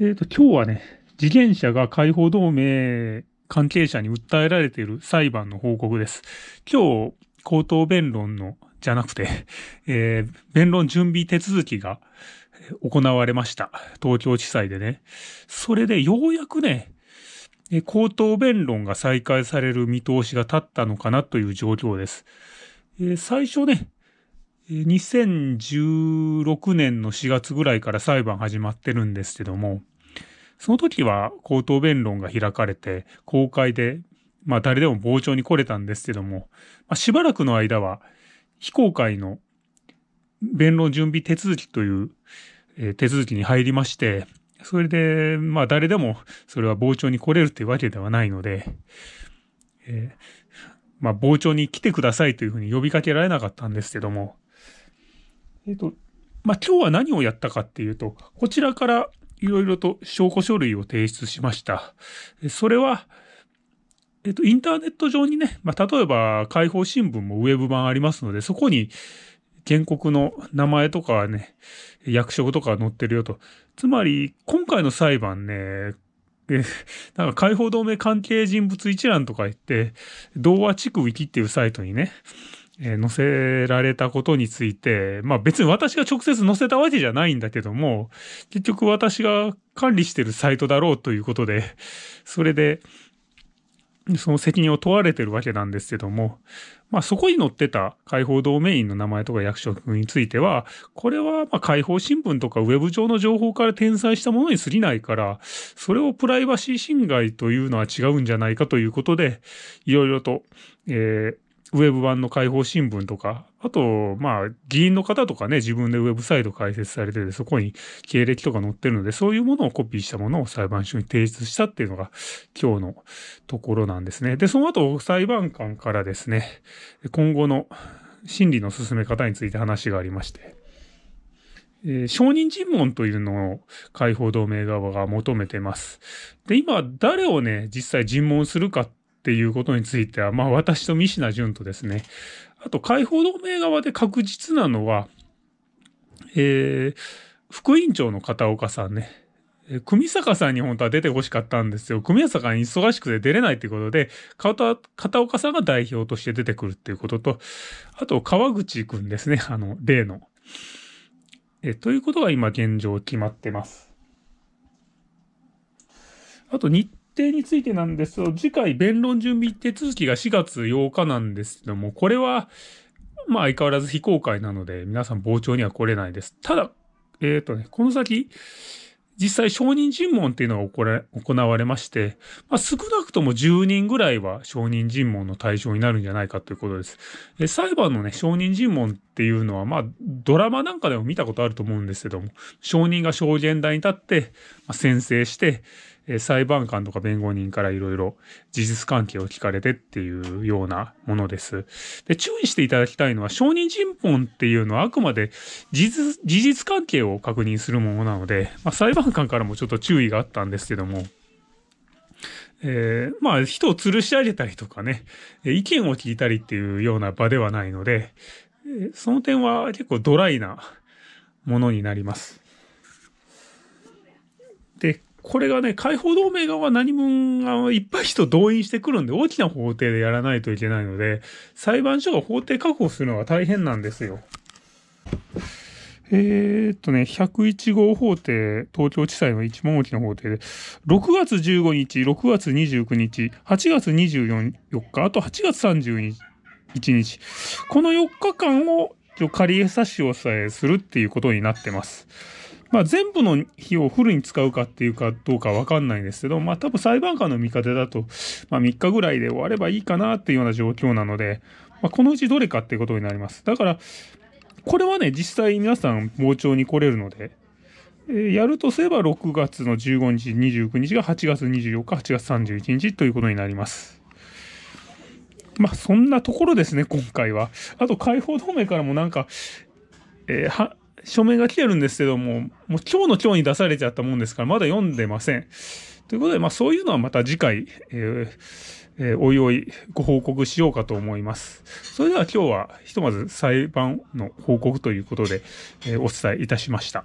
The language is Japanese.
えっ、ー、と、今日はね、自転車が解放同盟関係者に訴えられている裁判の報告です。今日、口頭弁論の、じゃなくて、えー、弁論準備手続きが行われました。東京地裁でね。それでようやくね、口頭弁論が再開される見通しが立ったのかなという状況です。えー、最初ね、2016年の4月ぐらいから裁判始まってるんですけども、その時は口頭弁論が開かれて、公開で、まあ誰でも傍聴に来れたんですけども、まあ、しばらくの間は非公開の弁論準備手続きという、手続きに入りまして、それで、まあ誰でもそれは傍聴に来れるというわけではないので、えー、まあ傍聴に来てくださいというふうに呼びかけられなかったんですけども、えっ、ー、と、まあ、今日は何をやったかっていうと、こちらからいろいろと証拠書類を提出しました。それは、えっ、と、インターネット上にね、まあ、例えば、解放新聞もウェブ版ありますので、そこに、原告の名前とかね、役職とか載ってるよと。つまり、今回の裁判ね、え、なんか解放同盟関係人物一覧とか言って、童話地区ウィキっていうサイトにね、えー、載せられたことについて、まあ別に私が直接載せたわけじゃないんだけども、結局私が管理してるサイトだろうということで、それで、その責任を問われてるわけなんですけども、まあそこに載ってた解放ドメインの名前とか役職については、これはま解放新聞とかウェブ上の情報から転載したものに過ぎないから、それをプライバシー侵害というのは違うんじゃないかということで、いろいろと、えーウェブ版の解放新聞とか、あと、まあ、議員の方とかね、自分でウェブサイト開設されてて、そこに経歴とか載ってるので、そういうものをコピーしたものを裁判所に提出したっていうのが、今日のところなんですね。で、その後、裁判官からですね、今後の審理の進め方について話がありまして、えー、証人尋問というのを解放同盟側が求めてます。で、今、誰をね、実際尋問するかっっていうことについては、まあ私と三品淳とですね、あと解放同盟側で確実なのは、えー、副員長の片岡さんね、久美坂さんに本当は出て欲しかったんですよ。久美坂に忙しくて出れないっていうことで、片岡さんが代表として出てくるっていうことと、あと川口くんですね、あの、例の。え、ということが今現状決まってます。あと日定についてなんですが、次回弁論準備手続きが4月8日なんですけども、これは、まあ相変わらず非公開なので、皆さん傍聴には来れないです。ただ、えっ、ー、とね、この先、実際証人尋問っていうのが行われまして、まあ、少なくとも10人ぐらいは証人尋問の対象になるんじゃないかということです。で裁判のね、証人尋問っていうのは、まあ、ドラマなんかでも見たことあると思うんですけども、証人が証言台に立って、まあ、宣誓して、裁判官とか弁護人からいろいろ事実関係を聞かれてっていうようなものです。で、注意していただきたいのは、証人尋問っていうのはあくまで事実関係を確認するものなので、まあ、裁判官官からもちょっと注意があったんですけども、えー、まあ、人を吊るし上げたりとかね、意見を聞いたりっていうような場ではないので、その点は結構ドライなものになります。で、これがね、解放同盟側は何分いっぱい人動員してくるんで、大きな法廷でやらないといけないので、裁判所が法廷確保するのは大変なんですよ。えー、っとね、101号法廷、東京地裁の一門大の法廷で、6月15日、6月29日、8月24日、あと8月31日、この4日間を仮差し押さえするっていうことになってます。まあ、全部の日をフルに使うかっていうかどうかわかんないんですけど、まあ、多分裁判官の見方だと、まあ、3日ぐらいで終わればいいかなっていうような状況なので、まあ、このうちどれかっていうことになります。だから、これはね、実際皆さん傍聴に来れるので、えー、やるとすれば6月の15日、29日が8月24日、8月31日ということになります。まあ、そんなところですね、今回は。あと、解放同盟からもなんか、えー、は、署名が来てるんですけども、もう今日の今日に出されちゃったもんですから、まだ読んでません。ということで、まあそういうのはまた次回、えーえー、おいおいご報告しようかと思います。それでは今日はひとまず裁判の報告ということで、えー、お伝えいたしました。